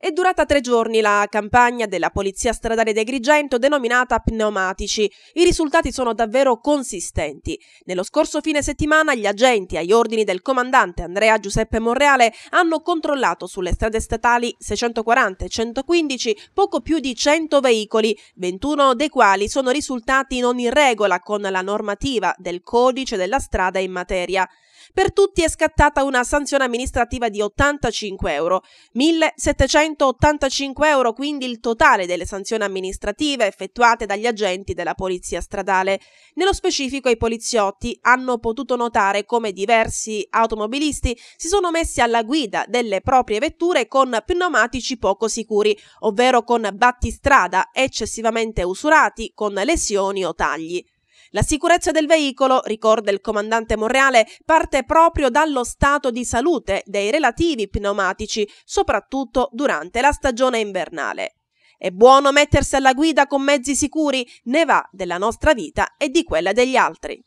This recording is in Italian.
È durata tre giorni la campagna della Polizia Stradale di Agrigento denominata Pneumatici. I risultati sono davvero consistenti. Nello scorso fine settimana gli agenti, agli ordini del comandante Andrea Giuseppe Monreale, hanno controllato sulle strade statali 640 e 115 poco più di 100 veicoli, 21 dei quali sono risultati non in regola con la normativa del codice della strada in materia. Per tutti è scattata una sanzione amministrativa di 85 euro, 1785 euro quindi il totale delle sanzioni amministrative effettuate dagli agenti della polizia stradale. Nello specifico i poliziotti hanno potuto notare come diversi automobilisti si sono messi alla guida delle proprie vetture con pneumatici poco sicuri, ovvero con battistrada eccessivamente usurati con lesioni o tagli. La sicurezza del veicolo, ricorda il comandante Monreale, parte proprio dallo stato di salute dei relativi pneumatici, soprattutto durante la stagione invernale. È buono mettersi alla guida con mezzi sicuri, ne va della nostra vita e di quella degli altri.